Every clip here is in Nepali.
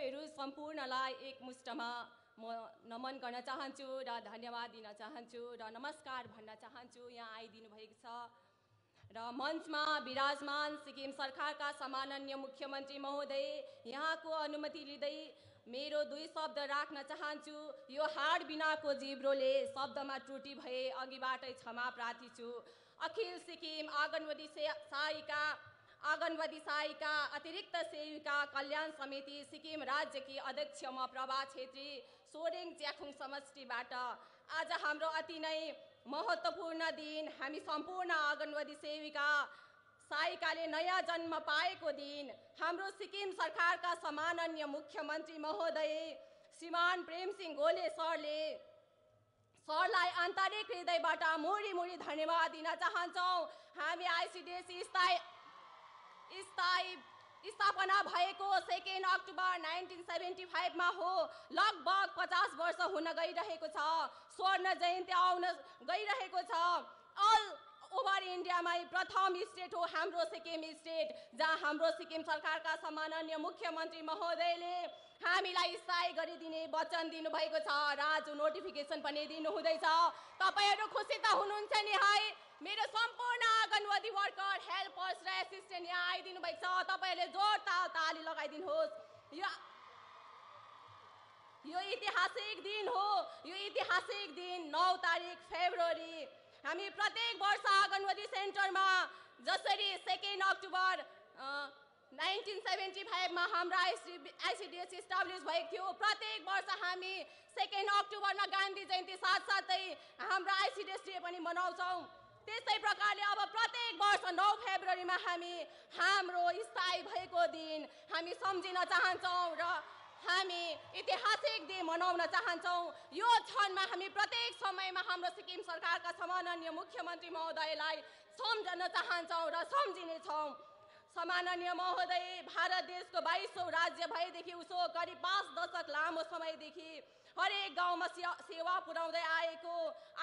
तपाईँहरू सम्पूर्णलाई एकमुष्टमा म नमन गर्न चाहन्छु र धन्यवाद दिन चाहन्छु र नमस्कार भन्न चाहन्छु यहाँ आइदिनु भएको छ र मञ्चमा विराजमान सिक्किम सरकारका सामान्य मुख्यमन्त्री महोदय यहाँको अनुमति लिँदै मेरो दुई शब्द राख्न चाहन्छु यो हाड बिनाको जिब्रोले शब्दमा त्रुटि भए अघिबाटै क्षमा प्रार्थी छु अखिल सिक्किम आँगनवाडी साईका आँगनवादी सहायिका अतिरिक्त सेविका कल्याण समिति सिक्किम राज्यकी अध्यक्ष म प्रभा छेत्री सोरेङ च्याखुङ समष्टिबाट आज हाम्रो अति नै महत्त्वपूर्ण दिन हामी सम्पूर्ण आँगनवादी सेविका साइकाले नयाँ जन्म पाएको दिन हाम्रो सिक्किम सरकारका सम्माननीय मुख्यमन्त्री महोदय श्रीमान प्रेमसिंह गोले सरले सरलाई आन्तरिक हृदयबाट मुरी मुरी धन्यवाद दिन चाहन्छौँ हामी आइसिडिएसी स्थायी स्थायी स्थापना भएको सेकेन्ड अक्टोबर नाइन्टिन सेभेन्टी फाइभमा हो लगभग पचास वर्ष हुन गइरहेको छ स्वर्ण जयन्ती आउन गइरहेको छ अल ओभर इन्डियामै प्रथम स्टेट हो हाम्रो सिक्किम स्टेट जहाँ हाम्रो सिक्किम सरकारका सम्माननीय मुख्यमन्त्री महोदयले हामीलाई स्थायी गरिदिने वचन दिनुभएको छ राजु नोटिफिकेसन पनि दिनुहुँदैछ तपाईँहरू खुसी त हुनुहुन्छ नि है मेरो सम्पूर्ण आँगनवादी वर्कर हेल्पर्स र एसिस्टेन्ट यहाँ आइदिनु भएको छ तपाईँहरूले जोर ताल ताली लगाइदिनुहोस् यो यो ऐतिहासिक दिन हो यो ऐतिहासिक दिन नौ तारिक फेब्रुअरी हामी प्रत्येक वर्ष आँगनवादी सेन्टरमा जसरी सेकेन्ड अक्टोबर नाइन्टिन सेभेन्टी फाइभमा हाम्रो आइसी आइसिडिएस इस्टाब्लिस भएको थियो प्रत्येक वर्ष हामी सेकेन्ड अक्टोबरमा गान्धी जयन्ती साथसाथै हाम्रो आइसिडिएस डे पनि मनाउँछौँ त्यस्तै प्रकारले अब प्रत्येक वर्ष नौ फेब्रुअरीमा हामी हाम्रो स्थायी भएको दिन हामी सम्झिन चाहन्छौँ र हामी ऐतिहासिक दिन मनाउन चाहन्छौँ यो क्षणमा हामी प्रत्येक समयमा हाम्रो सिक्किम सरकारका समाननीय मुख्यमन्त्री महोदयलाई सम्झन चाहन्छौँ र सम्झिनेछौँ समाननीय महोदय भारत देशको बाइसौँ राज्य भएदेखि उसो करिब पाँच दशक लामो समयदेखि हरेक गाउँमा सेवा पुर्याउँदै आएको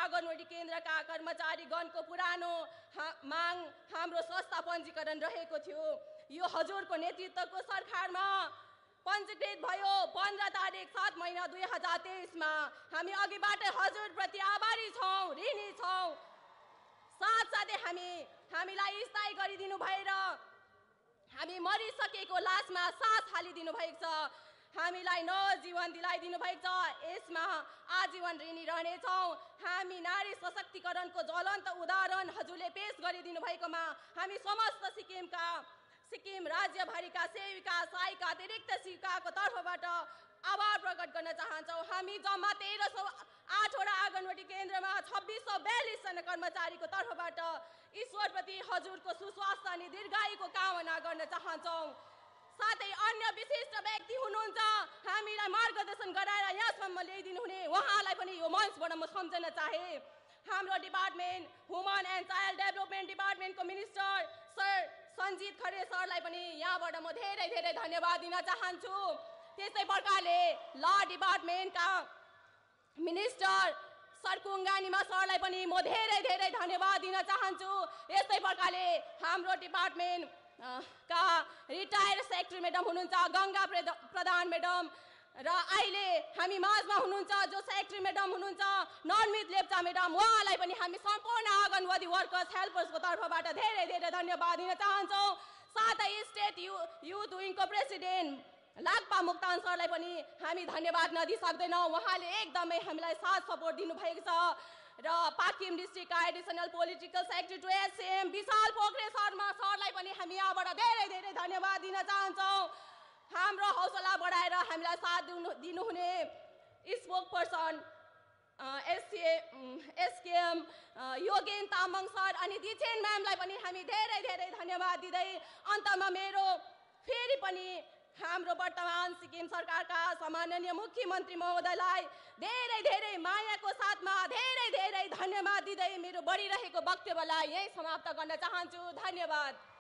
आँगनवाडी केन्द्रका कर्मचारीगणको पुरानो हा, माग हाम्रो संस्था पञ्जीकरण रहेको थियो यो हजुरको नेतृत्वको सरकारमा पञ्जीकृत भयो पन्ध्र तारिक सात महिना दुई हजार तेइसमा हामी अघिबाट हजुरप्रति आभारी छौँ ऋणी छौँ साथसाथै हामी हामीलाई स्थायी गरिदिनु भएर हामी मरिसकेको लासमा सास हालिदिनु भएको छ हामीलाई नजीवन दिलाइदिनु भएको छ यसमा आजीवन ऋणी रहनेछौँ हामी नारी सशक्तिकरणको ज्वलन्त उदाहरण हजुरले पेस गरिदिनु भएकोमा हामी समस्त सिक्किमका सिक्किम राज्यभरिका सेविका सहायिका अतिरिक्त सिकाको तर्फबाट आभार प्रकट गर्न चाहन्छौँ हामी जम्मा तेह्र सौ आठवटा आँगनवाडी केन्द्रमा छब्बिस सौ बयालिसजना कर्मचारीको तर्फबाट ईश्वरप्रति हजुरको सुस्वास्थ्य अनि दीर्घायुको कामना गर्न चाहन्छौँ साथै अन्य विशिष्ट व्यक्ति हुनुहुन्छ हामीलाई मार्गदर्शन गराएर यहाँसम्म ल्याइदिनु हुने उहाँलाई पनि यो मञ्चबाट म सम्झन चाहे हाम्रो department human and child development डिपार्टमेन्टको मिनिस्टर सर सञ्जित खरे सरलाई पनि यहाँबाट म धेरै धेरै धन्यवाद दिन चाहन्छु त्यस्तै प्रकारले ल डिपार्टमेन्टका मिनिस्टर सर कुङ्गानीमा सरलाई पनि म धेरै धेरै धन्यवाद दिन चाहन्छु यस्तै प्रकारले हाम्रो डिपार्टमेन्ट का रिटायर्ड सेक्रेटरी मेडम हुनुहुन्छ गङ्गा प्रधान मेडम र अहिले हामी माझमा हुनुहुन्छ जो सेक्रेटरी मेडम हुनुहुन्छ नर्मित लेप्चा मेडम उहाँलाई पनि हामी सम्पूर्ण आँगनवादी वर्कर्स हेल्पर्सको तर्फबाट धेरै धेरै धन्यवाद दिन चाहन्छौँ साथै स्टेट यु युथ विङको प्रेसिडेन्ट लाग्पा मुक्तान सरलाई पनि हामी धन्यवाद नदिइसक्दैनौँ उहाँले एकदमै हामीलाई साथ सपोर्ट दिनुभएको छ र पाकिम डिस्ट्रिक्टका additional political secretary to SM Vishal Pokhre Sharma sir धन्यवाद दिन चाहन्छौँ हाम्रो हौसला बढाएर हामीलाई साथ दिनु दिनुहुने spoke person SK SKM Yogen Tamang sir अनि दिछेन म्यामलाई पनि हामी धेरै धेरै धन्यवाद दिँदै अन्तमा मेरो फेरि पनि हाम्रो वर्तमान सिक्किम सरकारका सामान्य मुख्यमन्त्री महोदयलाई धेरै धेरै मायाको साथमा धेरै धेरै धन्यवाद दिँदै मेरो बढिरहेको वक्तव्यलाई यही समाप्त गर्न चाहन्छु धन्यवाद